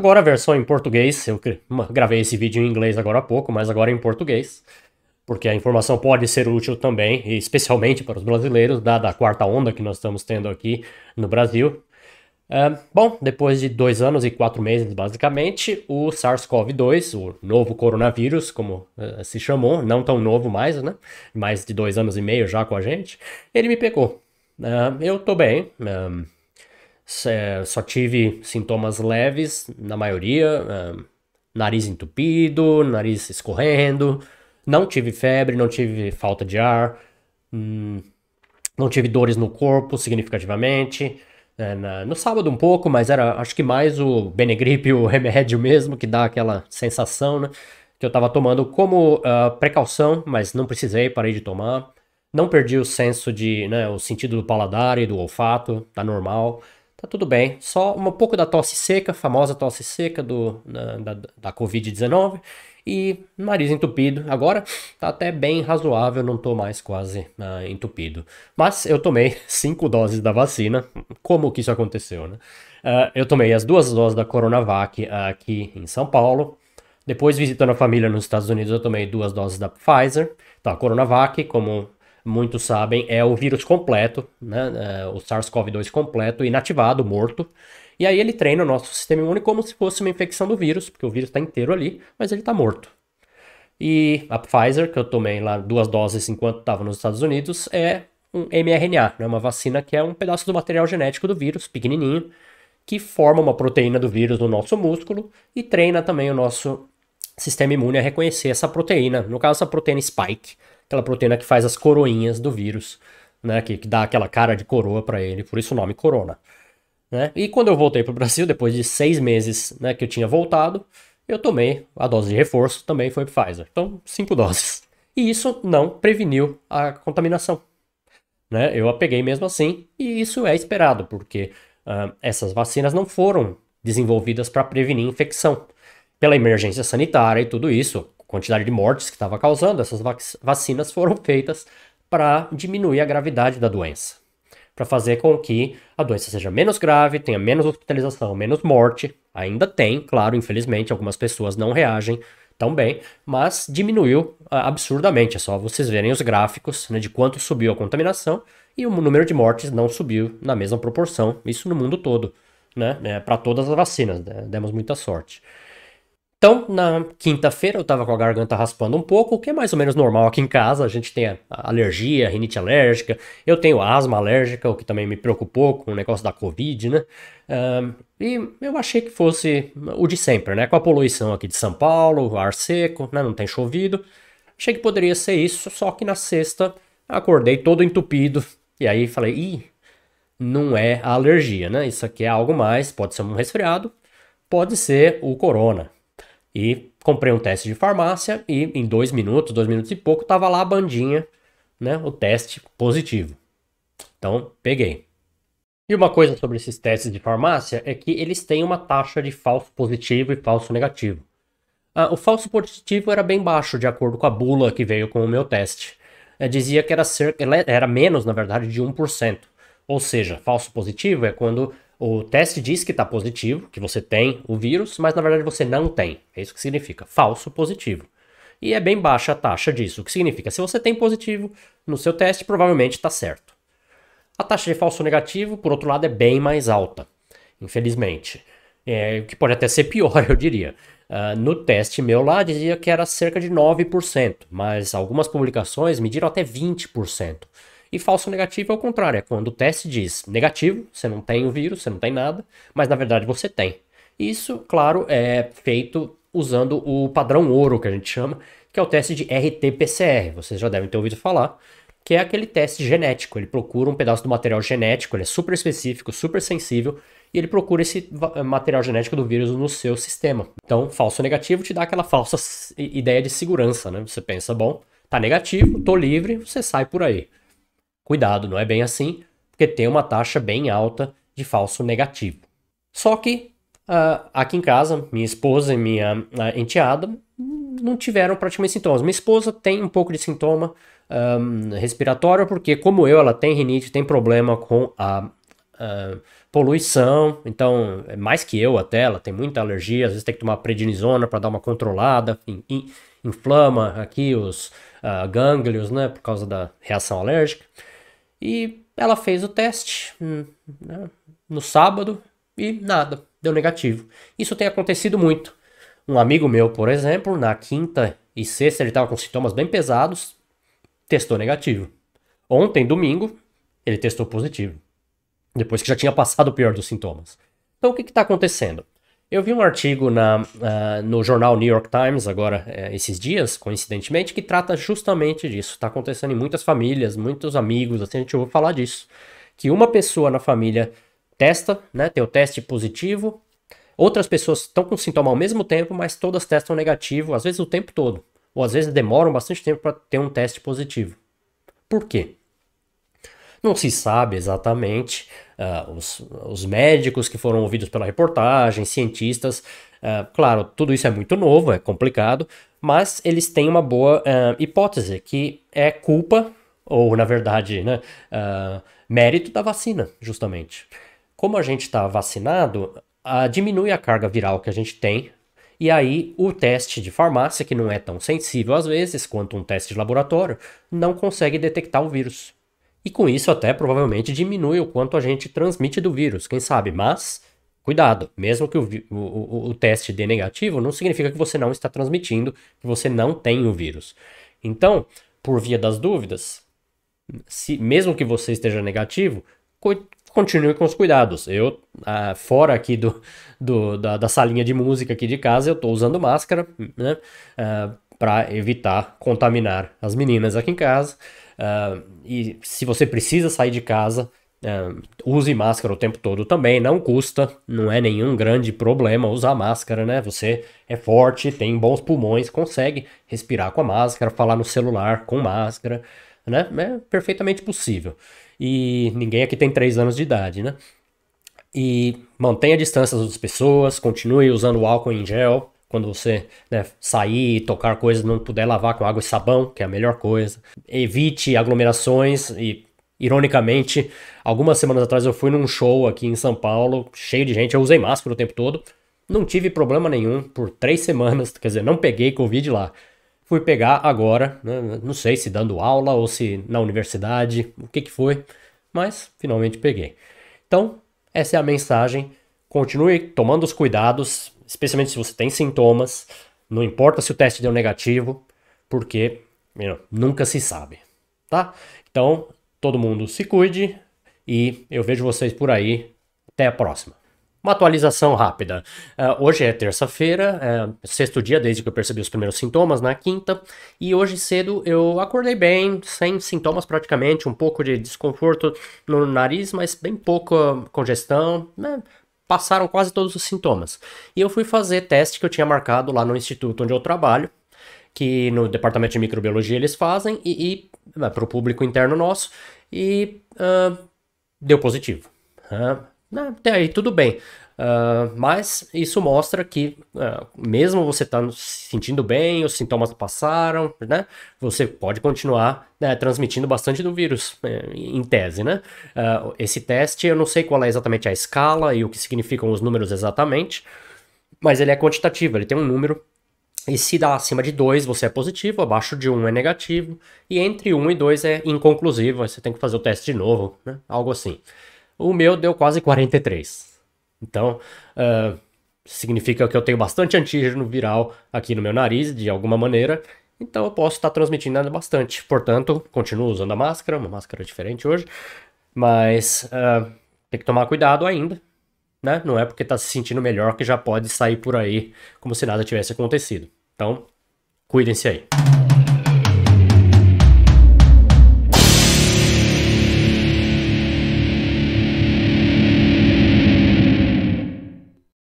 Agora a versão em português, eu gravei esse vídeo em inglês agora há pouco, mas agora em português, porque a informação pode ser útil também, especialmente para os brasileiros, dada a quarta onda que nós estamos tendo aqui no Brasil. Uh, bom, depois de dois anos e quatro meses, basicamente, o SARS-CoV-2, o novo coronavírus, como uh, se chamou, não tão novo mais, né? Mais de dois anos e meio já com a gente, ele me pegou. Uh, eu tô bem só tive sintomas leves, na maioria, é, nariz entupido, nariz escorrendo, não tive febre, não tive falta de ar, hum, não tive dores no corpo significativamente. É, no sábado um pouco, mas era acho que mais o Benegripe, o remédio mesmo, que dá aquela sensação, né? Que eu estava tomando como uh, precaução, mas não precisei, parei de tomar. Não perdi o senso de, né, o sentido do paladar e do olfato, tá normal. Tá tudo bem. Só um pouco da tosse seca, famosa tosse seca do, da, da, da Covid-19 e nariz entupido. Agora tá até bem razoável, não tô mais quase ah, entupido. Mas eu tomei cinco doses da vacina. Como que isso aconteceu, né? Uh, eu tomei as duas doses da Coronavac aqui em São Paulo. Depois, visitando a família nos Estados Unidos, eu tomei duas doses da Pfizer. Então, a Coronavac, como muitos sabem, é o vírus completo, né? É, o SARS-CoV-2 completo, inativado, morto. E aí ele treina o nosso sistema imune como se fosse uma infecção do vírus, porque o vírus está inteiro ali, mas ele está morto. E a Pfizer, que eu tomei lá duas doses enquanto estava nos Estados Unidos, é um mRNA, né? uma vacina que é um pedaço do material genético do vírus, pequenininho, que forma uma proteína do vírus no nosso músculo e treina também o nosso sistema imune a reconhecer essa proteína, no caso, a proteína spike, aquela proteína que faz as coroinhas do vírus, né? Que, que dá aquela cara de coroa para ele, por isso o nome corona. Né? E quando eu voltei para o Brasil, depois de seis meses né, que eu tinha voltado, eu tomei a dose de reforço, também foi Pfizer. Então, cinco doses. E isso não preveniu a contaminação. Né? Eu a peguei mesmo assim, e isso é esperado, porque uh, essas vacinas não foram desenvolvidas para prevenir infecção. Pela emergência sanitária e tudo isso, quantidade de mortes que estava causando, essas vacinas foram feitas para diminuir a gravidade da doença, para fazer com que a doença seja menos grave, tenha menos hospitalização, menos morte. Ainda tem, claro, infelizmente, algumas pessoas não reagem tão bem, mas diminuiu ah, absurdamente. É só vocês verem os gráficos né, de quanto subiu a contaminação e o número de mortes não subiu na mesma proporção, isso no mundo todo, né, né para todas as vacinas. Né? Demos muita sorte. Então, na quinta-feira eu tava com a garganta raspando um pouco, o que é mais ou menos normal aqui em casa. A gente tem a alergia, a rinite alérgica, eu tenho asma alérgica, o que também me preocupou com o negócio da Covid, né? e eu achei que fosse o de sempre, né? Com a poluição aqui de São Paulo, ar seco, né? não tem chovido. Achei que poderia ser isso, só que na sexta acordei todo entupido. E aí falei, ih, não é a alergia, né? Isso aqui é algo mais, pode ser um resfriado, pode ser o corona. E comprei um teste de farmácia e em dois minutos, dois minutos e pouco, tava lá a bandinha, né? O teste positivo. Então, peguei. E uma coisa sobre esses testes de farmácia é que eles têm uma taxa de falso positivo e falso negativo. Ah, o falso positivo era bem baixo, de acordo com a bula que veio com o meu teste. É, dizia que era, cerca, era menos, na verdade, de 1%. Ou seja, falso positivo é quando o teste diz que está positivo, que você tem o vírus, mas na verdade você não tem. É isso que significa falso positivo. E é bem baixa a taxa disso, o que significa se você tem positivo no seu teste, provavelmente está certo. A taxa de falso negativo, por outro lado, é bem mais alta, infelizmente. É, o que pode até ser pior, eu diria. Uh, no teste meu lá dizia que era cerca de 9%, mas algumas publicações mediram até 20%. E falso negativo é o contrário, é quando o teste diz negativo, você não tem o vírus, você não tem nada, mas na verdade você tem. Isso, claro, é feito usando o padrão ouro que a gente chama, que é o teste de RT-PCR. Vocês já devem ter ouvido falar, que é aquele teste genético. Ele procura um pedaço do material genético, ele é super específico, super sensível, e ele procura esse eh, material genético do vírus no seu sistema. Então, falso negativo te dá aquela falsa ideia de segurança, né? Você pensa, bom, tá negativo, tô livre, você sai por aí. Cuidado, não é bem assim, porque tem uma taxa bem alta de falso negativo. Só que uh, aqui em casa, minha esposa e minha uh, enteada não tiveram praticamente sintomas. Minha esposa tem um pouco de sintoma um, ah, respiratório, porque como eu, ela tem rinite, tem problema com a, poluição, então, é mais que eu até, ela tem muita alergia, às vezes tem que tomar prednisona para dar uma controlada, in, in, inflama aqui os uh, gânglios, né, por causa da reação alérgica. E ela fez o teste hum, né, no sábado e nada, deu negativo. Isso tem acontecido muito. Um amigo meu, por exemplo, na quinta e sexta ele estava com sintomas bem pesados, testou negativo. Ontem, domingo, ele testou positivo, depois que já tinha passado o pior dos sintomas. Então, o que está acontecendo? Eu vi um artigo na, uh, no jornal New York Times, agora, eh, esses dias, coincidentemente, que trata justamente disso. Está acontecendo em muitas famílias, muitos amigos, assim, a gente ouve falar disso. Que uma pessoa na família testa, né, tem o teste positivo, outras pessoas estão com sintoma ao mesmo tempo, mas todas testam negativo, às vezes o tempo todo. Ou às vezes demoram bastante tempo para ter um teste positivo. Por quê? Não se sabe exatamente. Uh, os, os, médicos que foram ouvidos pela reportagem, cientistas, uh, claro, tudo isso é muito novo, é complicado, mas eles têm uma boa uh, hipótese que é culpa, ou na verdade, né, mérito da vacina, justamente. Como a gente está vacinado, diminui a carga viral que a gente tem e aí, o teste de farmácia, que não é tão sensível às vezes quanto um teste de laboratório, não consegue detectar o vírus e com isso até provavelmente diminui o quanto a gente transmite do vírus, quem sabe, mas cuidado, mesmo que o, o, o teste dê negativo, não significa que você não está transmitindo, que você não tem o vírus. Então, por via das dúvidas, se mesmo que você esteja negativo, continue com os cuidados. Eu, ah, fora aqui do, do da, da, salinha de música aqui de casa, eu estou usando máscara, né? Ah, para evitar contaminar as meninas aqui em casa. Uh, e se você precisa sair de casa, uh, use máscara o tempo todo também, não custa, não é nenhum grande problema usar máscara, né? Você é forte, tem bons pulmões, consegue respirar com a máscara, falar no celular com máscara, né? É perfeitamente possível. E ninguém aqui tem 3 anos de idade, né? E mantenha a distância das pessoas, continue usando o álcool em gel, quando você né, sair e tocar coisas, não puder lavar com água e sabão, que é a melhor coisa. Evite aglomerações e, ironicamente, algumas semanas atrás eu fui num show aqui em São Paulo, cheio de gente, eu usei máscara o tempo todo, não tive problema nenhum por três semanas, quer dizer, não peguei Covid lá. Fui pegar agora, né, não sei se dando aula ou se na universidade, o que que foi, mas finalmente peguei. Então, essa é a mensagem. Continue tomando os cuidados, especialmente se você tem sintomas, não importa se o teste deu negativo, porque nunca se sabe, tá? Então, todo mundo se cuide e eu vejo vocês por aí. Até a próxima. Uma atualização rápida. Uh, hoje é terça-feira, uh, sexto dia desde que eu percebi os primeiros sintomas, na quinta, e hoje cedo eu acordei bem, sem sintomas praticamente, um pouco de desconforto no nariz, mas bem pouca congestão, né? passaram quase todos os sintomas. E eu fui fazer teste que eu tinha marcado lá no instituto onde eu trabalho, que no departamento de microbiologia eles fazem, e, e né, para o público interno nosso, e uh, deu positivo. Uh, até aí tudo bem. Uh, mas isso mostra que, uh, mesmo você tá se sentindo bem, os sintomas passaram, né? Você pode continuar né, transmitindo bastante do vírus, é, em tese, né? Uh, esse teste, eu não sei qual é exatamente a escala e o que significam os números exatamente, mas ele é quantitativo, ele tem um número e se dá acima de 2, você é positivo, abaixo de 1 um é negativo, e entre 1 um e 2 é inconclusivo, aí você tem que fazer o teste de novo, né? algo assim. O meu deu quase 43. Então, uh, significa que eu tenho bastante antígeno viral aqui no meu nariz, de alguma maneira, então eu posso estar transmitindo bastante. Portanto, continuo usando a máscara, uma máscara diferente hoje, mas uh, tem que tomar cuidado ainda, né? Não é porque está se sentindo melhor que já pode sair por aí como se nada tivesse acontecido. Então, cuidem-se aí.